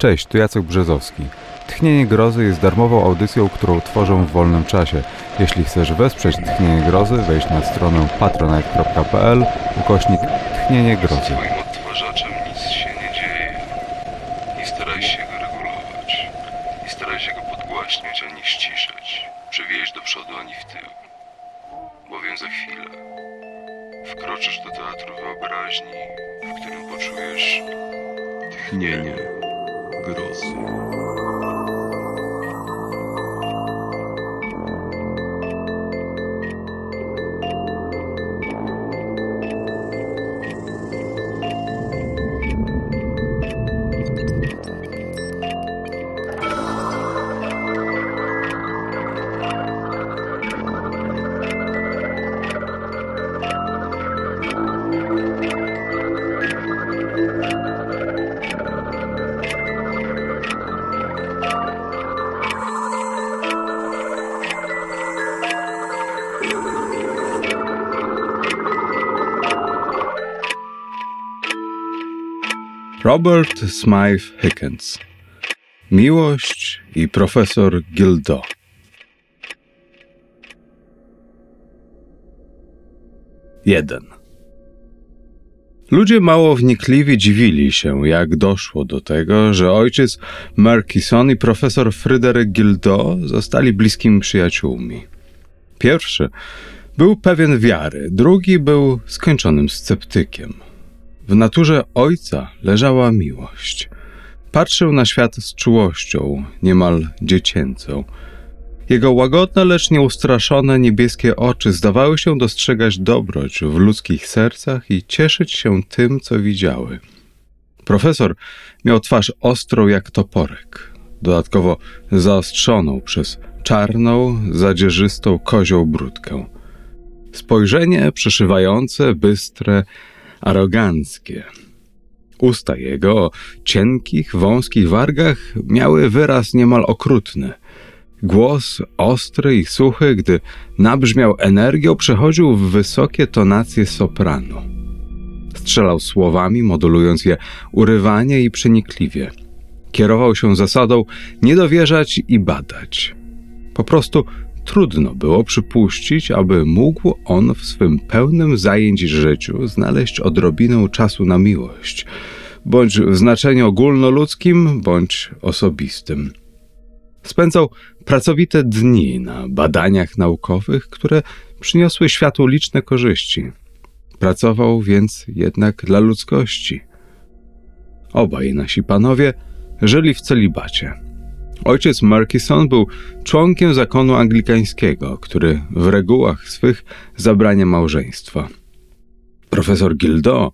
Cześć, tu Jacek Brzezowski. Tchnienie Grozy jest darmową audycją, którą tworzę w wolnym czasie. Jeśli chcesz wesprzeć Tchnienie Grozy, wejdź na stronę patronite.pl ukośnik Tchnienie Grozy. Robert Smythe Hickens, Miłość i profesor Gildo. Jeden. Ludzie mało wnikliwi dziwili się, jak doszło do tego, że ojciec Murkison i profesor Fryderyk Gildo zostali bliskimi przyjaciółmi. Pierwszy był pewien wiary, drugi był skończonym sceptykiem. W naturze ojca leżała miłość. Patrzył na świat z czułością, niemal dziecięcą. Jego łagodne, lecz nieustraszone niebieskie oczy zdawały się dostrzegać dobroć w ludzkich sercach i cieszyć się tym, co widziały. Profesor miał twarz ostrą jak toporek, dodatkowo zaostrzoną przez czarną, zadzierzystą kozią brudkę. Spojrzenie przeszywające, bystre, aroganckie. Usta jego o cienkich, wąskich wargach miały wyraz niemal okrutny. Głos ostry i suchy, gdy nabrzmiał energią, przechodził w wysokie tonacje sopranu. Strzelał słowami, modulując je urywanie i przenikliwie. Kierował się zasadą nie dowierzać i badać. Po prostu trudno było przypuścić, aby mógł on w swym pełnym zajęć życiu znaleźć odrobinę czasu na miłość, bądź w znaczeniu ogólnoludzkim, bądź osobistym. Spędzał pracowite dni na badaniach naukowych, które przyniosły światu liczne korzyści. Pracował więc jednak dla ludzkości. Obaj nasi panowie żyli w celibacie Ojciec Murkison był członkiem zakonu anglikańskiego, który w regułach swych zabrania małżeństwa. Profesor Gildo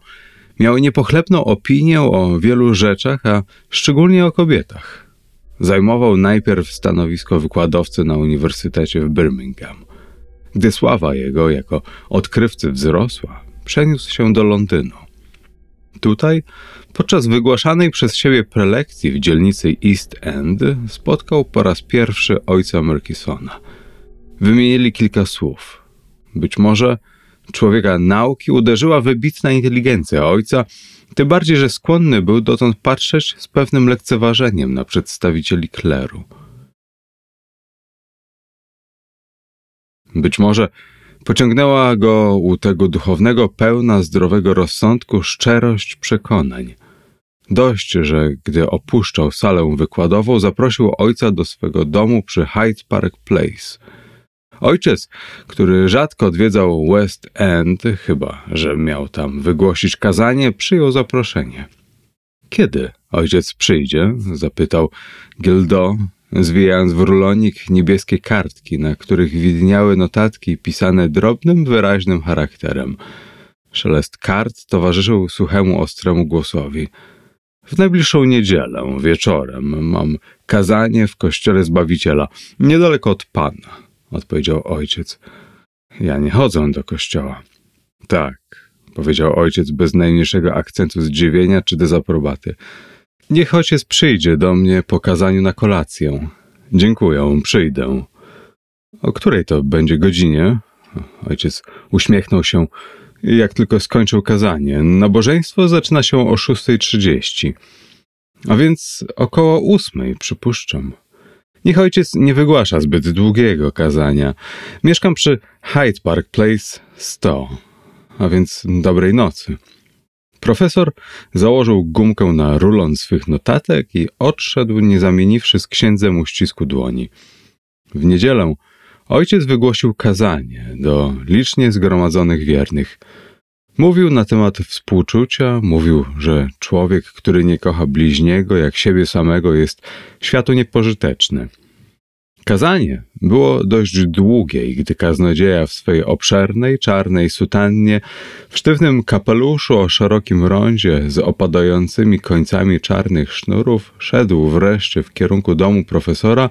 miał niepochlebną opinię o wielu rzeczach, a szczególnie o kobietach. Zajmował najpierw stanowisko wykładowcy na uniwersytecie w Birmingham. Gdy sława jego jako odkrywcy wzrosła, przeniósł się do Londynu. Tutaj, podczas wygłaszanej przez siebie prelekcji w dzielnicy East End, spotkał po raz pierwszy ojca Murkisona. Wymienili kilka słów. Być może człowieka nauki uderzyła wybitna inteligencja ojca, tym bardziej, że skłonny był dotąd patrzeć z pewnym lekceważeniem na przedstawicieli kleru. Być może Pociągnęła go u tego duchownego, pełna zdrowego rozsądku, szczerość przekonań. Dość, że gdy opuszczał salę wykładową, zaprosił ojca do swego domu przy Hyde Park Place. Ojciec, który rzadko odwiedzał West End, chyba że miał tam wygłosić kazanie, przyjął zaproszenie. Kiedy ojciec przyjdzie? zapytał Gildo, zwijając w rulonik niebieskie kartki, na których widniały notatki pisane drobnym, wyraźnym charakterem. Szelest kart towarzyszył suchemu, ostremu głosowi. W najbliższą niedzielę, wieczorem, mam kazanie w kościele Zbawiciela, niedaleko od Pana, odpowiedział ojciec. Ja nie chodzę do kościoła. Tak, powiedział ojciec bez najmniejszego akcentu zdziwienia czy dezaprobaty. Niech ojciec przyjdzie do mnie po kazaniu na kolację. Dziękuję, przyjdę. O której to będzie godzinie? Ojciec uśmiechnął się, jak tylko skończył kazanie. Nabożeństwo zaczyna się o 6.30, a więc około 8.00 przypuszczam. Niech ojciec nie wygłasza zbyt długiego kazania. Mieszkam przy Hyde Park Place 100, a więc dobrej nocy. Profesor założył gumkę na rulon swych notatek i odszedł, nie zamieniwszy z księdzem uścisku dłoni. W niedzielę ojciec wygłosił kazanie do licznie zgromadzonych wiernych. Mówił na temat współczucia, mówił, że człowiek, który nie kocha bliźniego jak siebie samego, jest światu niepożyteczny. Kazanie było dość długie i gdy kaznodzieja w swojej obszernej, czarnej sutannie, w sztywnym kapeluszu o szerokim rondzie z opadającymi końcami czarnych sznurów szedł wreszcie w kierunku domu profesora,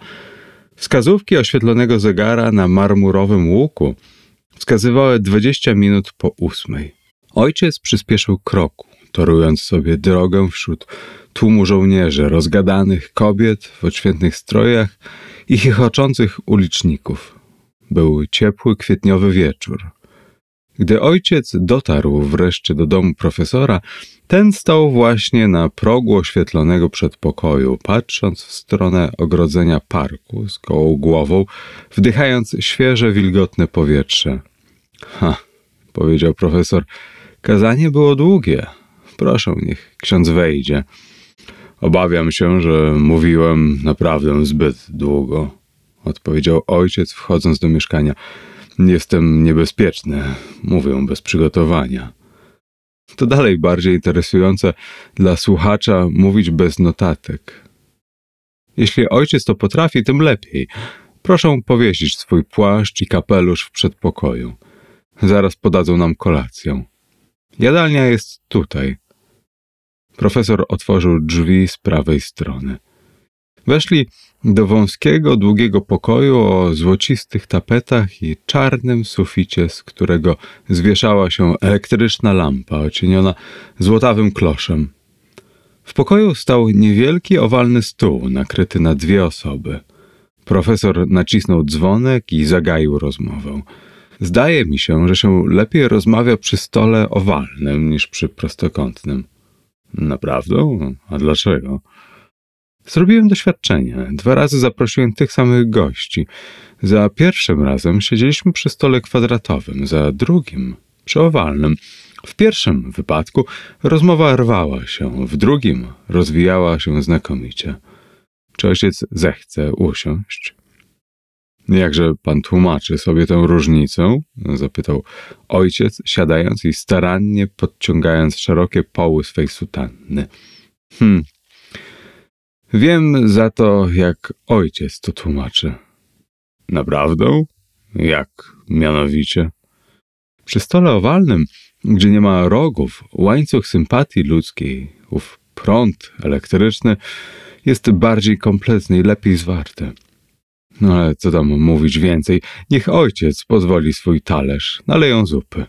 wskazówki oświetlonego zegara na marmurowym łuku wskazywały 20 minut po ósmej. Ojciec przyspieszył kroku, torując sobie drogę wśród tłumu żołnierzy, rozgadanych kobiet w odświętnych strojach i chichoczących uliczników. Był ciepły kwietniowy wieczór. Gdy ojciec dotarł wreszcie do domu profesora, ten stał właśnie na progu oświetlonego przedpokoju, patrząc w stronę ogrodzenia parku z kołą głową, wdychając świeże, wilgotne powietrze. Ha, powiedział profesor, kazanie było długie. Proszę, niech ksiądz wejdzie. Obawiam się, że mówiłem naprawdę zbyt długo, odpowiedział ojciec, wchodząc do mieszkania. Jestem niebezpieczny, mówię bez przygotowania. To dalej bardziej interesujące dla słuchacza mówić bez notatek. Jeśli ojciec to potrafi, tym lepiej. Proszę powiesić swój płaszcz i kapelusz w przedpokoju. Zaraz podadzą nam kolację. Jadalnia jest tutaj – Profesor otworzył drzwi z prawej strony. Weszli do wąskiego, długiego pokoju o złocistych tapetach i czarnym suficie, z którego zwieszała się elektryczna lampa ocieniona złotawym kloszem. W pokoju stał niewielki, owalny stół nakryty na dwie osoby. Profesor nacisnął dzwonek i zagaił rozmowę. Zdaje mi się, że się lepiej rozmawia przy stole owalnym niż przy prostokątnym. Naprawdę? A dlaczego? Zrobiłem doświadczenie. Dwa razy zaprosiłem tych samych gości. Za pierwszym razem siedzieliśmy przy stole kwadratowym, za drugim przy owalnym. W pierwszym wypadku rozmowa rwała się, w drugim rozwijała się znakomicie. Czy ojciec zechce usiąść? Jakże pan tłumaczy sobie tę różnicę? zapytał ojciec, siadając i starannie podciągając szerokie poły swej sutanny. Hm. Wiem za to, jak ojciec to tłumaczy. Naprawdę? Jak mianowicie? Przy stole owalnym, gdzie nie ma rogów, łańcuch sympatii ludzkiej, ów prąd elektryczny jest bardziej kompletny i lepiej zwarty. No ale co tam mówić więcej, niech ojciec pozwoli swój talerz, naleją zupy.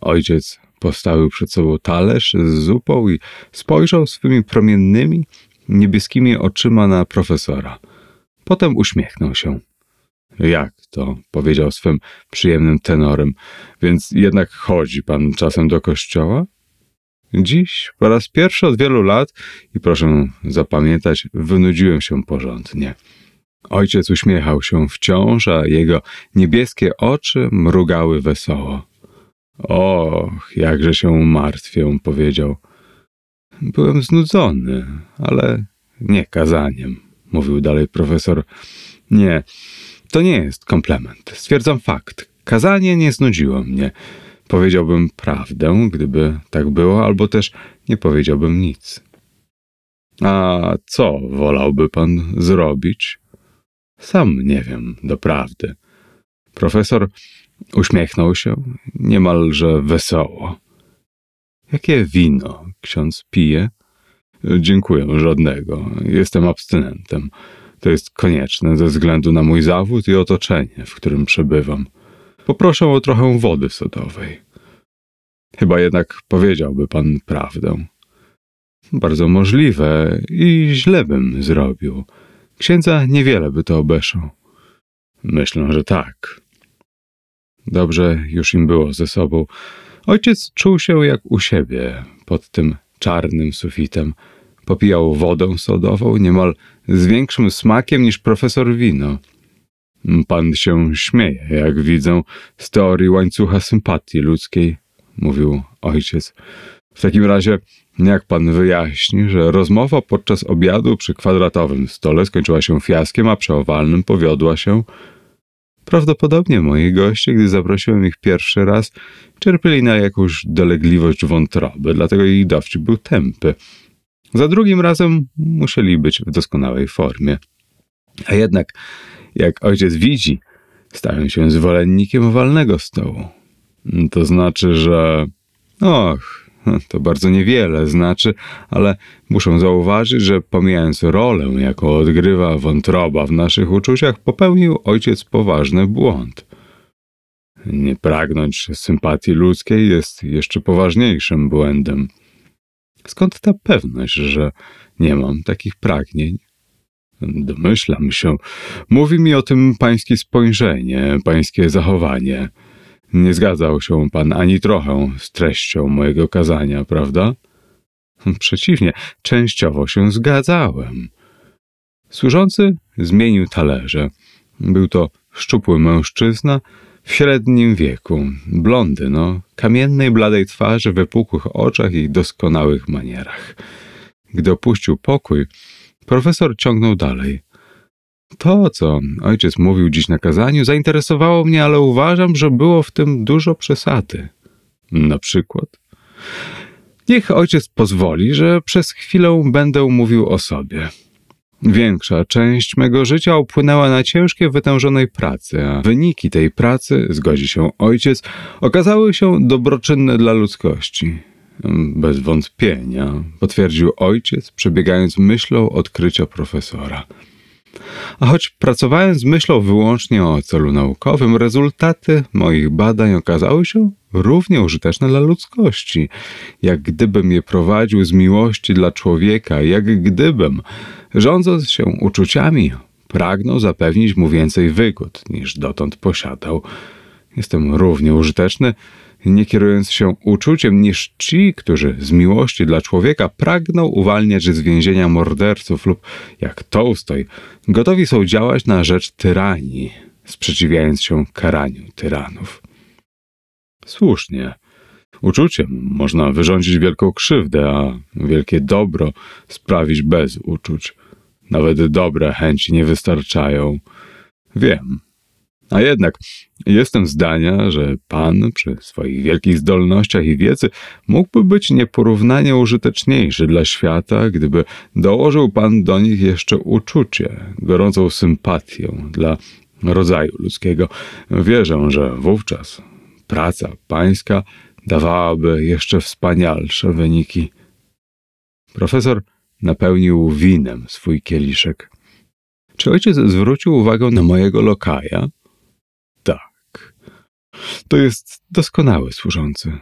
Ojciec postawił przed sobą talerz z zupą i spojrzał swymi promiennymi, niebieskimi oczyma na profesora. Potem uśmiechnął się. Jak to? powiedział swym przyjemnym tenorem. Więc jednak chodzi pan czasem do kościoła? Dziś, po raz pierwszy od wielu lat, i proszę zapamiętać, wynudziłem się porządnie. Ojciec uśmiechał się wciąż, a jego niebieskie oczy mrugały wesoło. Och, jakże się martwię, powiedział. Byłem znudzony, ale nie kazaniem, mówił dalej profesor. Nie, to nie jest komplement. Stwierdzam fakt. Kazanie nie znudziło mnie. Powiedziałbym prawdę, gdyby tak było, albo też nie powiedziałbym nic. A co wolałby pan zrobić? Sam nie wiem, doprawdy. Profesor uśmiechnął się niemalże wesoło. Jakie wino ksiądz pije? Dziękuję, żadnego. Jestem abstynentem. To jest konieczne ze względu na mój zawód i otoczenie, w którym przebywam. Poproszę o trochę wody sodowej. Chyba jednak powiedziałby pan prawdę. Bardzo możliwe i źle bym zrobił. Księdza niewiele by to obeszło. Myślę, że tak. Dobrze już im było ze sobą. Ojciec czuł się jak u siebie, pod tym czarnym sufitem. Popijał wodę sodową niemal z większym smakiem niż profesor wino. Pan się śmieje, jak widzę, z teorii łańcucha sympatii ludzkiej, mówił ojciec. W takim razie jak pan wyjaśni, że rozmowa podczas obiadu przy kwadratowym stole skończyła się fiaskiem, a przy owalnym powiodła się? Prawdopodobnie moi goście, gdy zaprosiłem ich pierwszy raz, cierpieli na jakąś dolegliwość wątroby, dlatego ich dowcip był tępy. Za drugim razem musieli być w doskonałej formie. A jednak, jak ojciec widzi, stałem się zwolennikiem owalnego stołu. To znaczy, że... Och, to bardzo niewiele znaczy, ale muszę zauważyć, że pomijając rolę, jaką odgrywa wątroba w naszych uczuciach, popełnił ojciec poważny błąd. Nie pragnąć sympatii ludzkiej jest jeszcze poważniejszym błędem. Skąd ta pewność, że nie mam takich pragnień? Domyślam się. Mówi mi o tym pańskie spojrzenie, pańskie zachowanie. Nie zgadzał się pan ani trochę z treścią mojego kazania, prawda? Przeciwnie, częściowo się zgadzałem. Służący zmienił talerze. Był to szczupły mężczyzna w średnim wieku, blondyno, no, kamiennej bladej twarzy, wypukłych oczach i doskonałych manierach. Gdy opuścił pokój, profesor ciągnął dalej – to, co ojciec mówił dziś na kazaniu, zainteresowało mnie, ale uważam, że było w tym dużo przesady. Na przykład. Niech ojciec pozwoli, że przez chwilę będę mówił o sobie. Większa część mego życia upłynęła na ciężkiej, wytężonej pracy, a wyniki tej pracy, zgodzi się ojciec, okazały się dobroczynne dla ludzkości. Bez wątpienia, potwierdził ojciec, przebiegając myślą odkrycia profesora. A choć pracowałem z myślą wyłącznie o celu naukowym, rezultaty moich badań okazały się równie użyteczne dla ludzkości, jak gdybym je prowadził z miłości dla człowieka, jak gdybym, rządząc się uczuciami, pragnął zapewnić mu więcej wygód niż dotąd posiadał. Jestem równie użyteczny nie kierując się uczuciem niż ci, którzy z miłości dla człowieka pragną uwalniać z więzienia morderców lub, jak stoi, gotowi są działać na rzecz tyranii, sprzeciwiając się karaniu tyranów. Słusznie. Uczuciem można wyrządzić wielką krzywdę, a wielkie dobro sprawić bez uczuć. Nawet dobre chęci nie wystarczają. Wiem, a jednak jestem zdania, że pan przy swoich wielkich zdolnościach i wiedzy mógłby być nieporównanie użyteczniejszy dla świata, gdyby dołożył pan do nich jeszcze uczucie, gorącą sympatię dla rodzaju ludzkiego. Wierzę, że wówczas praca pańska dawałaby jeszcze wspanialsze wyniki. Profesor napełnił winem swój kieliszek. Czy ojciec zwrócił uwagę na mojego lokaja? To jest doskonały służący.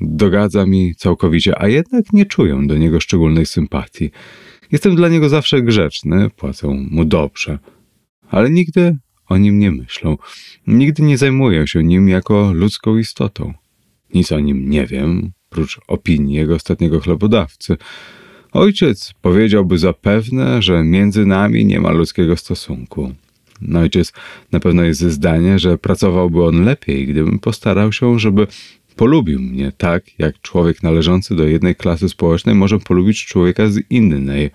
Dogadza mi całkowicie, a jednak nie czuję do niego szczególnej sympatii. Jestem dla niego zawsze grzeczny, płacę mu dobrze, ale nigdy o nim nie myślą. Nigdy nie zajmuję się nim jako ludzką istotą. Nic o nim nie wiem, prócz opinii jego ostatniego chlebodawcy. Ojciec powiedziałby zapewne, że między nami nie ma ludzkiego stosunku. No ojciec na pewno jest zdanie, że pracowałby on lepiej, gdybym postarał się, żeby polubił mnie tak, jak człowiek należący do jednej klasy społecznej może polubić człowieka z innej.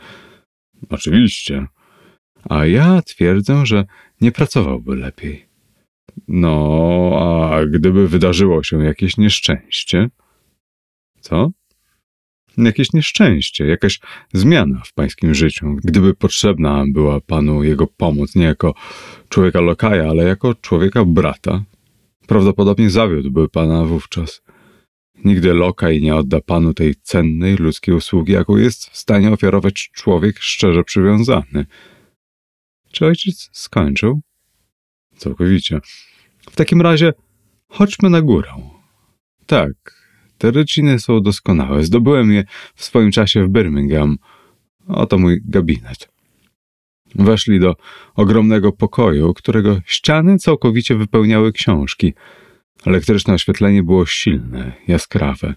Oczywiście. A ja twierdzę, że nie pracowałby lepiej. No, a gdyby wydarzyło się jakieś nieszczęście? Co? jakieś nieszczęście, jakaś zmiana w pańskim życiu, gdyby potrzebna była panu jego pomoc, nie jako człowieka lokaja, ale jako człowieka brata, prawdopodobnie zawiódłby pana wówczas. Nigdy lokaj nie odda panu tej cennej ludzkiej usługi, jaką jest w stanie ofiarować człowiek szczerze przywiązany. Czy ojciec skończył? Całkowicie. W takim razie chodźmy na górę. Tak, te rodziny są doskonałe. Zdobyłem je w swoim czasie w Birmingham. Oto mój gabinet. Weszli do ogromnego pokoju, którego ściany całkowicie wypełniały książki. Elektryczne oświetlenie było silne, jaskrawe.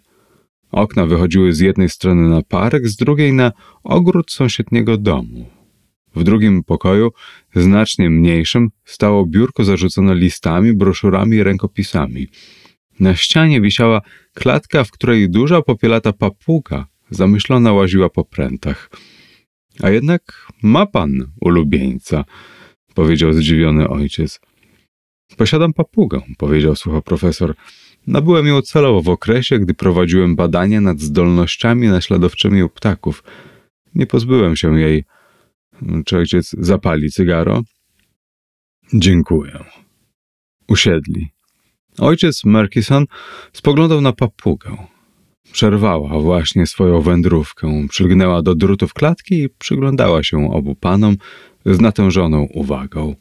Okna wychodziły z jednej strony na park, z drugiej na ogród sąsiedniego domu. W drugim pokoju, znacznie mniejszym, stało biurko zarzucone listami, broszurami i rękopisami. Na ścianie wisiała klatka, w której duża popielata papuga zamyślona łaziła po prętach. A jednak ma pan ulubieńca, powiedział zdziwiony ojciec. Posiadam papugę, powiedział sucho profesor. Nabyłem ją celowo w okresie, gdy prowadziłem badania nad zdolnościami naśladowczymi u ptaków. Nie pozbyłem się jej. Czy ojciec zapali cygaro? Dziękuję. Usiedli. Ojciec Murkison spoglądał na papugę. Przerwała właśnie swoją wędrówkę, przylgnęła do drutów klatki i przyglądała się obu panom z natężoną uwagą.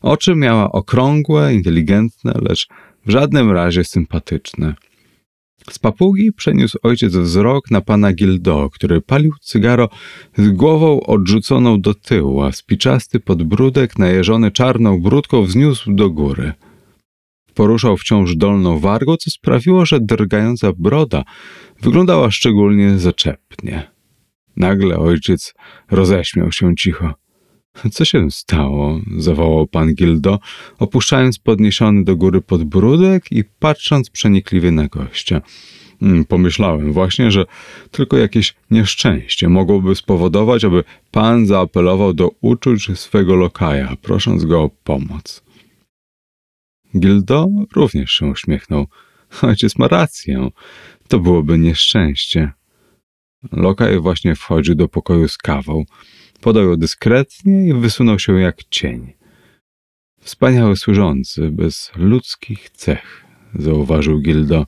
Oczy miała okrągłe, inteligentne, lecz w żadnym razie sympatyczne. Z papugi przeniósł ojciec wzrok na pana Gildo, który palił cygaro z głową odrzuconą do tyłu, a spiczasty podbródek najeżony czarną brudką wzniósł do góry – Poruszał wciąż dolną wargą, co sprawiło, że drgająca broda wyglądała szczególnie zaczepnie. Nagle ojciec roześmiał się cicho. Co się stało? zawołał pan Gildo, opuszczając podniesiony do góry podbródek i patrząc przenikliwie na gościa. Hmm, pomyślałem właśnie, że tylko jakieś nieszczęście mogłoby spowodować, aby pan zaapelował do uczuć swego lokaja, prosząc go o pomoc. Gildo również się uśmiechnął. Ojciec ma rację. To byłoby nieszczęście. Lokaj właśnie wchodził do pokoju z kawą. Podał ją dyskretnie i wysunął się jak cień. Wspaniały służący, bez ludzkich cech, zauważył Gildo.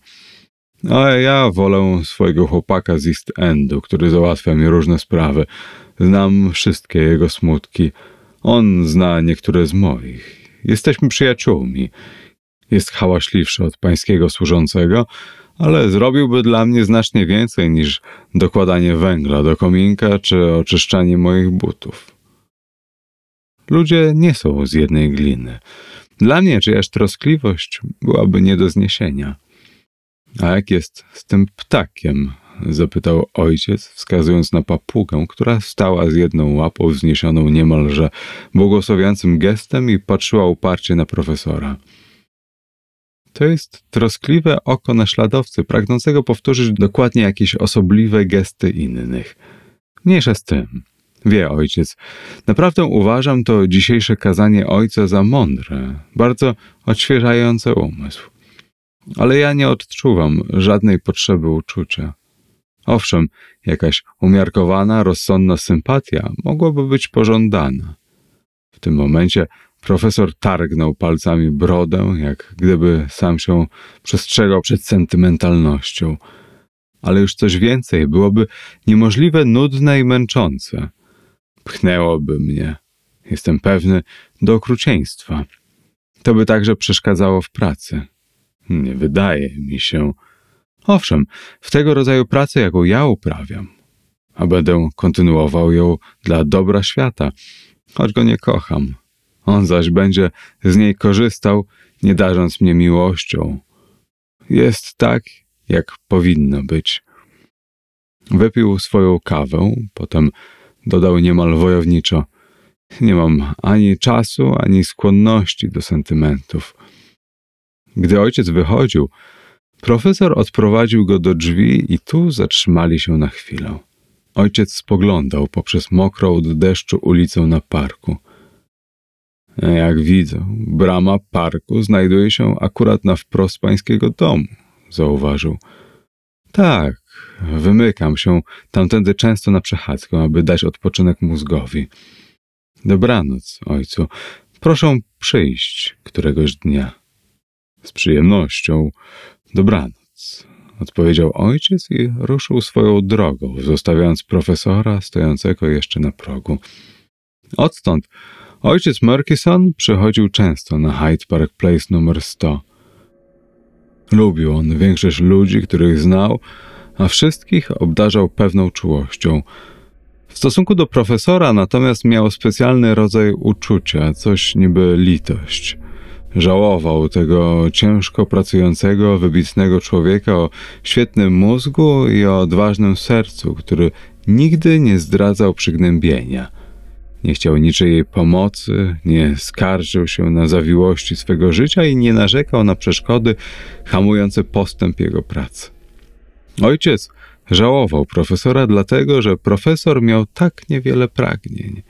A ja wolę swojego chłopaka z East Endu, który załatwia mi różne sprawy. Znam wszystkie jego smutki. On zna niektóre z moich Jesteśmy przyjaciółmi. Jest hałaśliwszy od pańskiego służącego, ale zrobiłby dla mnie znacznie więcej niż dokładanie węgla do kominka czy oczyszczanie moich butów. Ludzie nie są z jednej gliny. Dla mnie czyjaś troskliwość byłaby nie do zniesienia. A jak jest z tym ptakiem zapytał ojciec, wskazując na papugę, która stała z jedną łapą wzniesioną niemalże błogosławiącym gestem i patrzyła uparcie na profesora. To jest troskliwe oko naśladowcy, pragnącego powtórzyć dokładnie jakieś osobliwe gesty innych. Mniejsza z tym. Wie ojciec, naprawdę uważam to dzisiejsze kazanie ojca za mądre, bardzo odświeżające umysł. Ale ja nie odczuwam żadnej potrzeby uczucia. Owszem, jakaś umiarkowana, rozsądna sympatia mogłaby być pożądana. W tym momencie profesor targnął palcami brodę, jak gdyby sam się przestrzegał przed sentymentalnością. Ale już coś więcej byłoby niemożliwe, nudne i męczące. Pchnęłoby mnie, jestem pewny, do okrucieństwa. To by także przeszkadzało w pracy. Nie wydaje mi się, Owszem, w tego rodzaju pracy, jaką ja uprawiam, a będę kontynuował ją dla dobra świata, choć go nie kocham. On zaś będzie z niej korzystał, nie darząc mnie miłością. Jest tak, jak powinno być. Wypił swoją kawę, potem dodał niemal wojowniczo: Nie mam ani czasu, ani skłonności do sentymentów. Gdy ojciec wychodził, Profesor odprowadził go do drzwi i tu zatrzymali się na chwilę. Ojciec spoglądał poprzez mokrą od deszczu ulicę na parku. E, jak widzę, brama parku znajduje się akurat na wprost pańskiego domu, zauważył. Tak, wymykam się tamtędy często na przechadzkę, aby dać odpoczynek mózgowi. Dobranoc, ojcu. Proszę przyjść któregoś dnia. Z przyjemnością. Dobranoc, odpowiedział ojciec i ruszył swoją drogą, zostawiając profesora stojącego jeszcze na progu. Odtąd ojciec Murkison przychodził często na Hyde Park Place numer 100. Lubił on większość ludzi, których znał, a wszystkich obdarzał pewną czułością. W stosunku do profesora natomiast miał specjalny rodzaj uczucia, coś niby litość – Żałował tego ciężko pracującego, wybitnego człowieka o świetnym mózgu i o odważnym sercu, który nigdy nie zdradzał przygnębienia. Nie chciał niczyjej pomocy, nie skarżył się na zawiłości swego życia i nie narzekał na przeszkody hamujące postęp jego pracy. Ojciec żałował profesora dlatego, że profesor miał tak niewiele pragnień.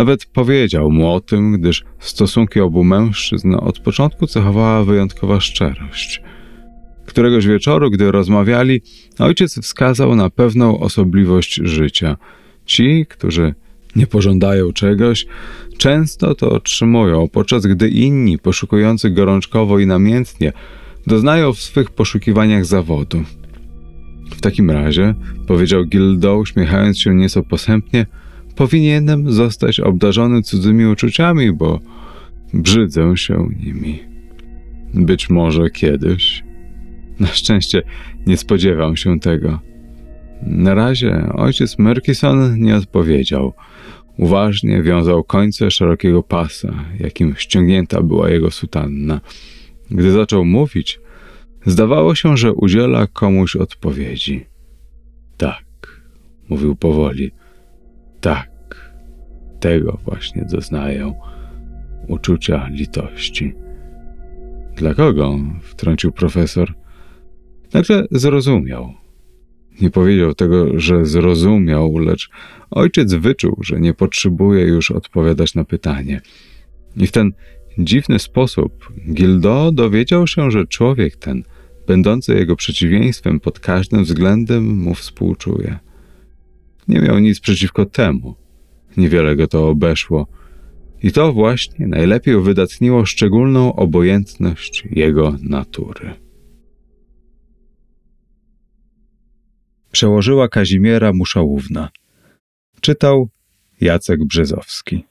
Nawet powiedział mu o tym, gdyż stosunki obu mężczyzn od początku cechowała wyjątkowa szczerość. Któregoś wieczoru, gdy rozmawiali, ojciec wskazał na pewną osobliwość życia. Ci, którzy nie pożądają czegoś, często to otrzymują, podczas gdy inni, poszukujący gorączkowo i namiętnie, doznają w swych poszukiwaniach zawodu. W takim razie, powiedział Gildo, uśmiechając się nieco posępnie, powinienem zostać obdarzony cudzymi uczuciami, bo brzydzę się nimi. Być może kiedyś. Na szczęście nie spodziewam się tego. Na razie ojciec Murkison nie odpowiedział. Uważnie wiązał końce szerokiego pasa, jakim ściągnięta była jego sutanna. Gdy zaczął mówić, zdawało się, że udziela komuś odpowiedzi. Tak, mówił powoli. Tak, tego właśnie doznają uczucia litości. Dla kogo? wtrącił profesor. Także zrozumiał. Nie powiedział tego, że zrozumiał, lecz ojciec wyczuł, że nie potrzebuje już odpowiadać na pytanie. I w ten dziwny sposób Gildo dowiedział się, że człowiek ten, będący jego przeciwieństwem pod każdym względem, mu współczuje. Nie miał nic przeciwko temu, Niewiele go to obeszło. I to właśnie najlepiej wydatniło szczególną obojętność jego natury. Przełożyła Kazimiera Muszałówna. Czytał Jacek Brzezowski.